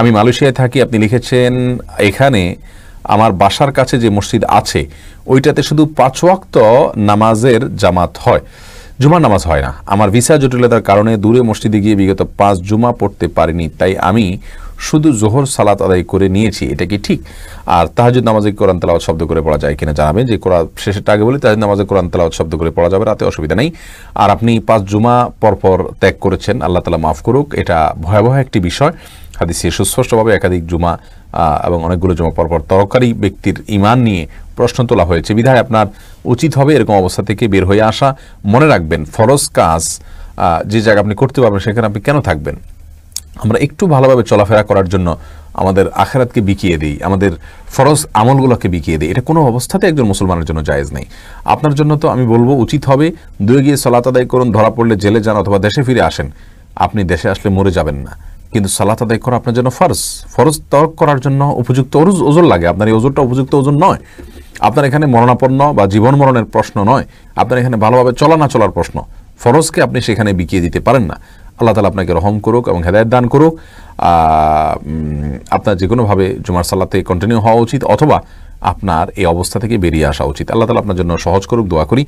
আমি মালয়েশিয়ায় থাকি আপনি লিখেছেন এখানে আমার বাসার কাছে যে মসজিদ আছে ওইটাতে শুধু পাঁচ ওয়াক্ত নামাজের জামাত হয় জুমার নামাজ হয় না আমার ভিসা জটিলতার কারণে দূরে মসজিদে গিয়ে বিগত পাঁচ জুমা পড়তে পারিনি তাই আমি শুধু জোহর সালাত আদায় করে নিয়েছি এটা কি ঠিক আর তাহাজুদ নামাজে কোরআন তালাওয়াত শব্দ করে পড়া যায় কিনা জানাবেন যে কোরআন শেষের আগে বলি তাহাজ নামাজে কোরআন তালাওয়াত শব্দ করে পড়া যাবে রাতে অসুবিধা নেই আর আপনি পাঁচ জুমা পরপর ত্যাগ করেছেন আল্লাহ তালা মাফ করুক এটা ভয়াবহ একটি বিষয় হাদিসে সুস্পষ্টভাবে একাধিক জুমা এবং অনেকগুলো জমা পরপর তরকারি ব্যক্তির ইমান নিয়ে প্রশ্ন তোলা হয়েছে বিধায় আপনার উচিত হবে এরকম অবস্থা থেকে বের হয়ে আসা মনে রাখবেন ফরজ কাজ যে জায়গা আপনি করতে পারবেন সেখানে আপনি কেন থাকবেন আমরা একটু ভালোভাবে চলাফেরা করার জন্য আমাদের আখেরাতকে বিকিয়ে দিই আমাদের ফরজ আমলগুলোকে বিকিয়ে দিই এটা কোনো অবস্থাতে একজন মুসলমানের জন্য জায়েজ নেই আপনার জন্য তো আমি বলবো উচিত হবে দুয়ে গিয়ে সলাত আদায় করুন ধরা পড়লে জেলে যান অথবা দেশে ফিরে আসেন আপনি দেশে আসলে মরে যাবেন না কিন্তু সালাত আদায় করা আপনার জন্য ফরজ ফরজ তর্ক করার জন্য উপযুক্ত অরুজ ওজন লাগে আপনার এই ওজনটা উপযুক্ত ওজন নয় আপনার এখানে মরণাপন্ন বা জীবন মরণের প্রশ্ন নয় আপনার এখানে ভালোভাবে চলা না চলার প্রশ্ন ফরজকে আপনি সেখানে বিকিয়ে দিতে পারেন না আল্লাহ তালা আপনাকে রহম করুক এবং হেদায়ত দান করুক আপনার যে কোনোভাবে জুমার সাল্লাতে কন্টিনিউ হওয়া উচিত অথবা আপনার এই অবস্থা থেকে বেরিয়ে আসা উচিত আল্লাহ তালা আপনার জন্য সহজ করুক দোয়া করি